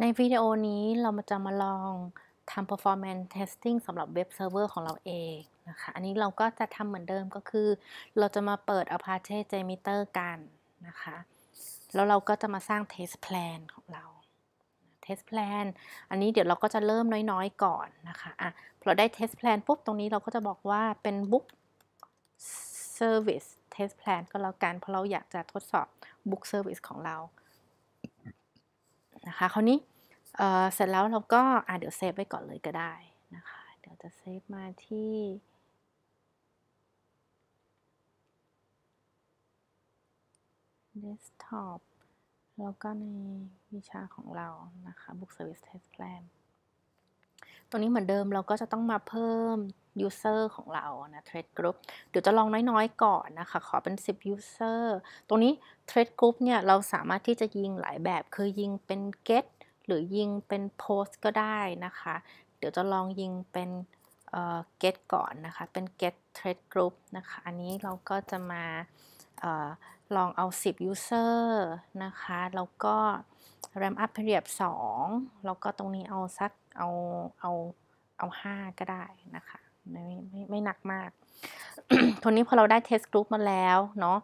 ในวิดีโอนี้เรามาจะมาลองทำ performance testing สำหรับเว็บเซิร์ฟเวอร์ของเราเองนะคะ อันนี้เราก็จะทำเหมือนเดิมก็คือเราจะมาเปิด Apache Jmeter กันนะคะ แล้วเราก็จะมาสร้าง test plan ของเรา test plan อันนี้เดี๋ยวเราก็จะเริ่มน้อยๆ ก่อนนะคะอ่ะพอราได้ test plan ปุ๊บตรงนี้เราก็จะบอกว่าเป็น book service test plan ก็แล้วกัน เพราะเราอยากจะทดสอบ book service ของเรานะคะคราวนี้เสร็จแล้วเราก็อ่ะเดี๋ยวเซฟไว้ก่อนเลยก็ได้นะคะ เดี๋ยวจะเซฟมาที่เดสก์ท็อปแล้วก็ในวิชาของเรานะคะ Book Service Test Plan ตรงนี้เหมือนเดิมเราก็จะต้องมาเพิ่ม user ของเรานะ thread group เดี๋ยวจะลองน้อย ๆ ก่อนนะคะ ขอเป็น 10 user ตรงนี้ t ท r ด a d group เนี่ยเราสามารถที่จะยิงหลายแบบ คือยิงเป็น get หรือยิงเป็น post ก็ได้นะคะ เดี๋ยวจะลองยิงเป็น get ก่อนนะคะ เป็น get t เ r ร a d group นะคะ อันนี้เราก็จะมาอลองเอา 10 user นะคะ แล้วก็ r a m up เรียบ2แล้วก็ตรงนี้เอาสักเอาเอาเอา 5 ก็ได้นะคะไม่ ไม่ ไม่หนักมากทีนี้พอเราได้เทสกรุ๊ปมาแล้วเนาะ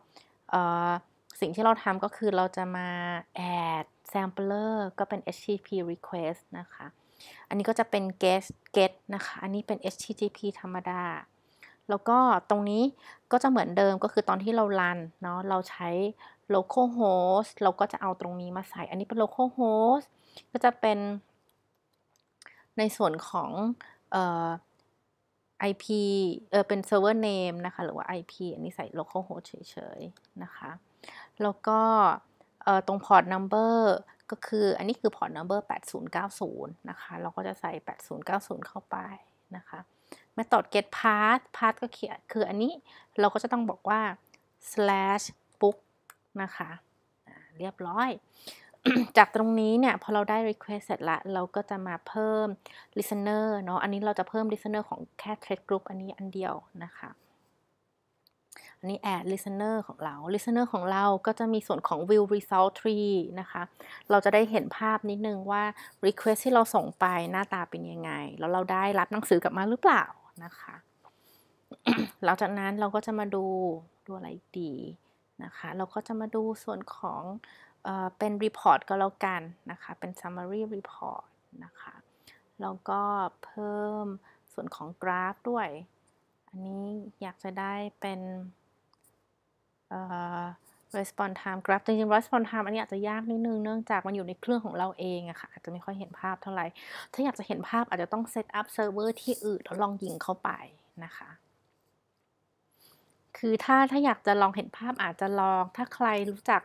สิ่งที่เราทำก็คือเราจะมาแอด sampler ก็เป็น HTTP request นะคะ อันนี้ก็จะเป็น get get นะคะ อันนี้เป็น HTTP ธรรมดา แล้วก็ตรงนี้ก็จะเหมือนเดิมก็คือตอนที่เรารันเนาะ เราใช้ local host เราก็จะเอาตรงนี้มาใส่ อันนี้เป็น local host ก็จะเป็น ในส่วนของเอ่อ IP เออเป็นเซิร์ฟเวอร์เนมนะคะ หรือว่า IP อันนี้ใส่ local host เฉยๆนะคะ แล้วก็ตรง port number ก็คือ อันนี้คือ port number 8090นะคะ เราก็จะใส่ 8090 เข้าไปนะคะ method get path path ก็เขียน คืออันนี้เราก็จะต้องบอกว่า slash book นะคะเรียบร้อยจากตรงนี้เนี่ยพอเราได้ Request เสร็จละเราก็จะมาเพิ่ม Listener เนาะอันนี้เราจะเพิ่ม Listener ของแค่ t r a d Group อันนี้อันเดียวนะคะอันนี้ add listener ของเรา listener ของเราก็จะมีส่วนของ view result tree นะคะเราจะได้เห็นภาพนิดนึงว่า request ที่เราส่งไปหน้าตาเป็นยังไงแล้วเราได้รับหนังสือกลับมาหรือเปล่านะคะหลังจากนั้นเราก็จะมาดูดูอะไรดีนะคะ เราก็จะมาดูส่วนของเป็นรีพอร์ตก็แล้วกันนะคะ เป็น summary report นะคะ แล้วก็เพิ่มส่วนของกราฟด้วย อันนี้อยากจะได้เป็น response time กราฟจริงๆ response time อันนี้อาจจะยากนิดนึง เนื่องจากมันอยู่ในเครื่องของเราเองอะค่ะ อาจจะไม่ค่อยเห็นภาพเท่าไหร่ ถ้าอยากจะเห็นภาพอาจจะต้องเซตอัพเซิร์ฟเวอร์ที่อื่นแล้วลองยิงเข้าไปนะคะ คือถ้าถ้าอยากจะลองเห็นภาพอาจจะลอง ถ้าใครรู้จัก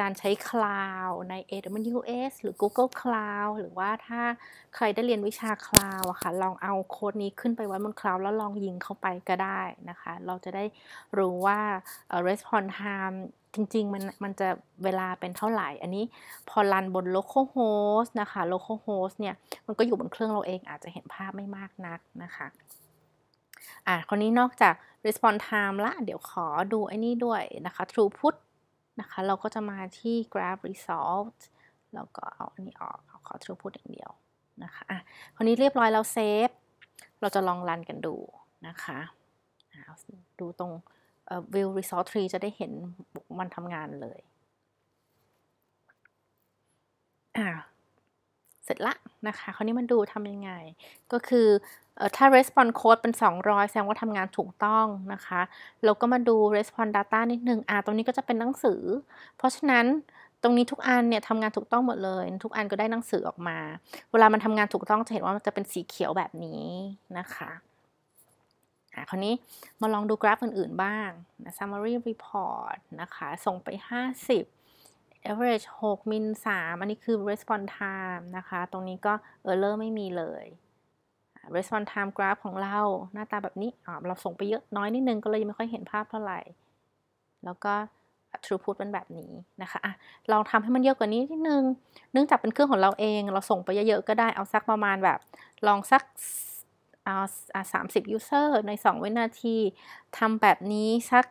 การใช้ลาวด์ใน AWS หรือ Google Cloud หรือว่าถ้าใครได้เรียนวิชาลาวด์อะค่ะ ลองเอาโค้ดนี้ขึ้นไปไว้บนลาวด์แล้วลองยิงเข้าไปก็ได้นะคะ เราจะได้รู้ว่า response time จริงๆมันมันจะเวลาเป็นเท่าไหร่ อันนี้พอรันบน local host นะคะ local host เนี่ยมันก็อยู่บนเครื่องเราเองอาจจะเห็นภาพไม่มากนักนะคะ อ่ะคนนี้นอกจาก response time ละ เดี๋ยวขอดูไอ้นี่ด้วยนะคะ throughput นะคะเราก็จะมาที่ graph result แล้วก็เอาอันนี้ออกเอาขอ throughput อย่างเดียวนะคะอ่ะคราวนี้เรียบร้อยเราเซฟเราจะลองรันกันดูนะคะดูตรง view result tree จะได้เห็นมันทำงานเลยอ่าเสร็จละนะคะคราวนี้มันดูทำยังไงก็คือถ้า response code เป็น 200 แสดงว่าทำงานถูกต้องนะคะแล้วก็มาดู response data นิดนึงอ่าตรงนี้ก็จะเป็นหนังสือ เพราะฉะนั้นตรงนี้ทุกอันเนี่ยทำงานถูกต้องหมดเลย ทุกอันก็ได้หนังสือออกมา เวลามันทำงานถูกต้อง จะเห็นว่ามันจะเป็นสีเขียวแบบนี้นะคะ อ่ะคราวนี้มาลองดูกราฟอื่นๆ บ้างนะ summary report นะคะ ส่งไป 50 average 6 min 3อันนี้คือ response time นะคะตรงนี้ก็ error ไม่มีเลย response time graph ของเราหน้าตาแบบนี้ เราส่งไปเยอะน้อยนิดนึงก็เลยไม่ค่อยเห็นภาพเท่าไหร่ แล้วก็ throughput เป็นแบบนี้นะคะอะลองทำให้มันเยอะกว่านี้นิดนึงเนื่องจากเป็นเครื่องของเราเอง เราส่งไปเยอะๆก็ได้เอาสักประมาณแบบ ลองสักเอาสามสิบยูเซอร์ใน 2 วินาทีทำแบบนี้สัก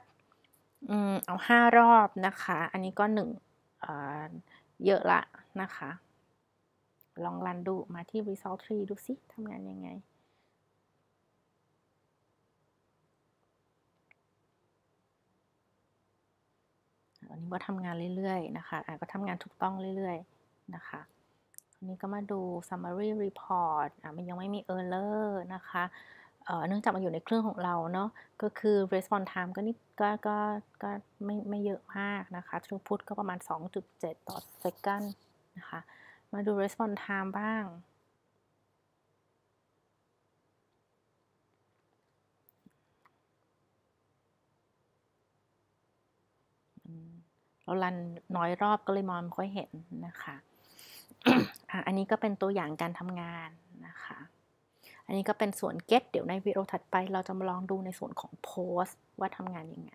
เอา5รอบนะคะ อันนี้ก็ 1เยอะละนะคะลองรันดูมาที่ result tree ดูสิทำงานยังไงอันนี้ก็ทำงานเรื่อยๆ นะคะอ่ะก็ทำงานถูกต้องเรื่อยๆนะคะอันนี้ก็มาดู summary report อ่ะมันยังไม่มี error นะคะเนื่องจากมันอยู่ในเครื่องของเราเนาะ ก็คือ response time ก็นี่ก็ ก็ ก็ไม่ ไม่เยอะมากนะคะ throughput ก็ประมาณ 2.7 ต่อ second นะคะมาดู response time บ้าง เราลันน้อยรอบก็เลยมองไม่ค่อยเห็นนะคะอันนี้ก็เป็นตัวอย่างการทำงานนะคะ อันนี้ก็เป็นส่วน get เดี๋ยวในวิดีโอถัดไป เราจะมาลองดูในส่วนของ post ว่าทำงานยังไง